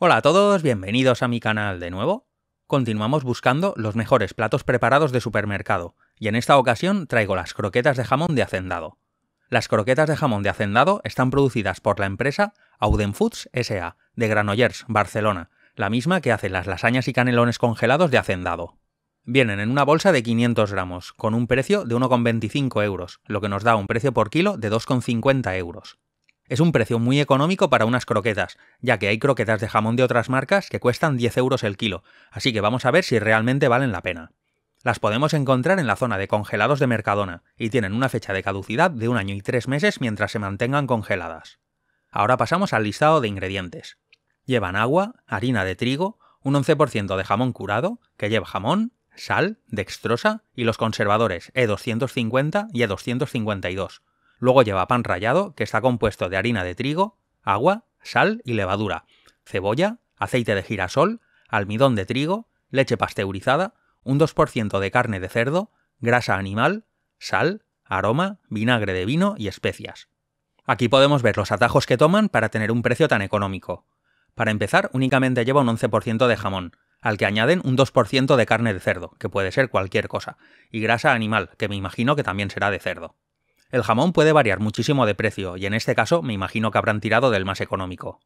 Hola a todos, bienvenidos a mi canal de nuevo. Continuamos buscando los mejores platos preparados de supermercado, y en esta ocasión traigo las croquetas de jamón de hacendado. Las croquetas de jamón de hacendado están producidas por la empresa Auden Foods S.A. de Granollers, Barcelona, la misma que hace las lasañas y canelones congelados de hacendado. Vienen en una bolsa de 500 gramos, con un precio de 1,25 euros, lo que nos da un precio por kilo de 2,50 euros. Es un precio muy económico para unas croquetas, ya que hay croquetas de jamón de otras marcas que cuestan 10 euros el kilo, así que vamos a ver si realmente valen la pena. Las podemos encontrar en la zona de congelados de Mercadona, y tienen una fecha de caducidad de un año y tres meses mientras se mantengan congeladas. Ahora pasamos al listado de ingredientes. Llevan agua, harina de trigo, un 11% de jamón curado, que lleva jamón, sal, dextrosa y los conservadores E250 y E252, Luego lleva pan rallado, que está compuesto de harina de trigo, agua, sal y levadura, cebolla, aceite de girasol, almidón de trigo, leche pasteurizada, un 2% de carne de cerdo, grasa animal, sal, aroma, vinagre de vino y especias. Aquí podemos ver los atajos que toman para tener un precio tan económico. Para empezar, únicamente lleva un 11% de jamón, al que añaden un 2% de carne de cerdo, que puede ser cualquier cosa, y grasa animal, que me imagino que también será de cerdo. El jamón puede variar muchísimo de precio, y en este caso me imagino que habrán tirado del más económico.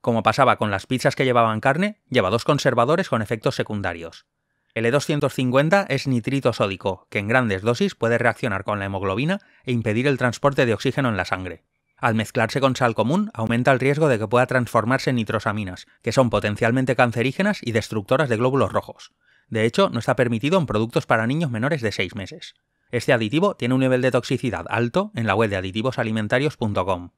Como pasaba con las pizzas que llevaban carne, lleva dos conservadores con efectos secundarios. El E250 es nitrito sódico, que en grandes dosis puede reaccionar con la hemoglobina e impedir el transporte de oxígeno en la sangre. Al mezclarse con sal común, aumenta el riesgo de que pueda transformarse en nitrosaminas, que son potencialmente cancerígenas y destructoras de glóbulos rojos. De hecho, no está permitido en productos para niños menores de 6 meses. Este aditivo tiene un nivel de toxicidad alto en la web de aditivosalimentarios.com.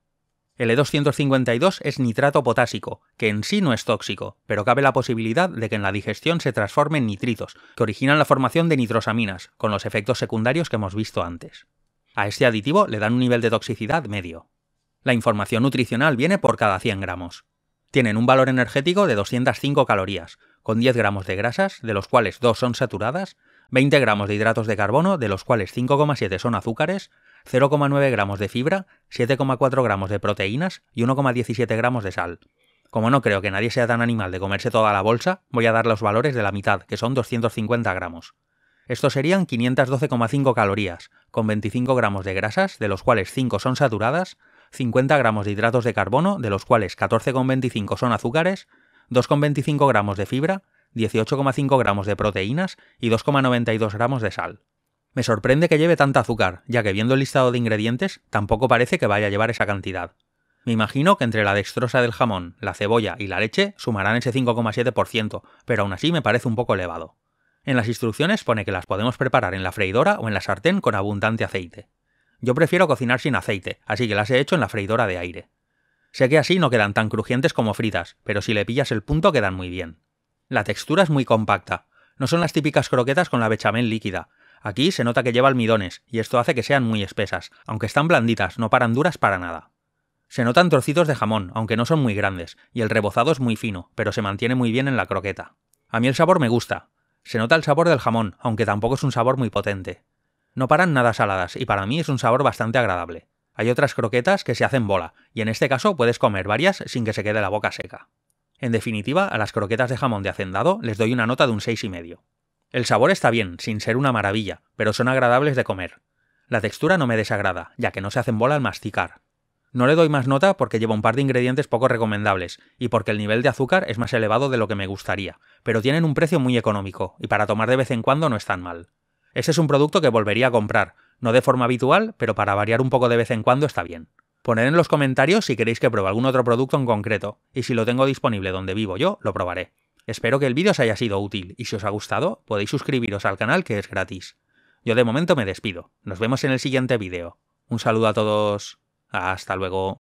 e 252 es nitrato potásico, que en sí no es tóxico, pero cabe la posibilidad de que en la digestión se transforme en nitritos, que originan la formación de nitrosaminas, con los efectos secundarios que hemos visto antes. A este aditivo le dan un nivel de toxicidad medio. La información nutricional viene por cada 100 gramos. Tienen un valor energético de 205 calorías, con 10 gramos de grasas, de los cuales 2 son saturadas, 20 gramos de hidratos de carbono, de los cuales 5,7 son azúcares, 0,9 gramos de fibra, 7,4 gramos de proteínas y 1,17 gramos de sal. Como no creo que nadie sea tan animal de comerse toda la bolsa, voy a dar los valores de la mitad, que son 250 gramos. Estos serían 512,5 calorías, con 25 gramos de grasas, de los cuales 5 son saturadas, 50 gramos de hidratos de carbono, de los cuales 14,25 son azúcares, 2,25 gramos de fibra, 18,5 gramos de proteínas y 2,92 gramos de sal. Me sorprende que lleve tanta azúcar, ya que viendo el listado de ingredientes tampoco parece que vaya a llevar esa cantidad. Me imagino que entre la dextrosa del jamón, la cebolla y la leche sumarán ese 5,7%, pero aún así me parece un poco elevado. En las instrucciones pone que las podemos preparar en la freidora o en la sartén con abundante aceite. Yo prefiero cocinar sin aceite, así que las he hecho en la freidora de aire. Sé que así no quedan tan crujientes como fritas, pero si le pillas el punto quedan muy bien. La textura es muy compacta. No son las típicas croquetas con la bechamel líquida. Aquí se nota que lleva almidones, y esto hace que sean muy espesas, aunque están blanditas, no paran duras para nada. Se notan trocitos de jamón, aunque no son muy grandes, y el rebozado es muy fino, pero se mantiene muy bien en la croqueta. A mí el sabor me gusta. Se nota el sabor del jamón, aunque tampoco es un sabor muy potente. No paran nada saladas, y para mí es un sabor bastante agradable. Hay otras croquetas que se hacen bola, y en este caso puedes comer varias sin que se quede la boca seca. En definitiva, a las croquetas de jamón de hacendado les doy una nota de un 6,5. El sabor está bien, sin ser una maravilla, pero son agradables de comer. La textura no me desagrada, ya que no se hacen bola al masticar. No le doy más nota porque lleva un par de ingredientes poco recomendables y porque el nivel de azúcar es más elevado de lo que me gustaría, pero tienen un precio muy económico y para tomar de vez en cuando no están mal. Ese es un producto que volvería a comprar, no de forma habitual, pero para variar un poco de vez en cuando está bien. Poned en los comentarios si queréis que pruebe algún otro producto en concreto, y si lo tengo disponible donde vivo yo, lo probaré. Espero que el vídeo os haya sido útil, y si os ha gustado, podéis suscribiros al canal que es gratis. Yo de momento me despido, nos vemos en el siguiente vídeo. Un saludo a todos, hasta luego.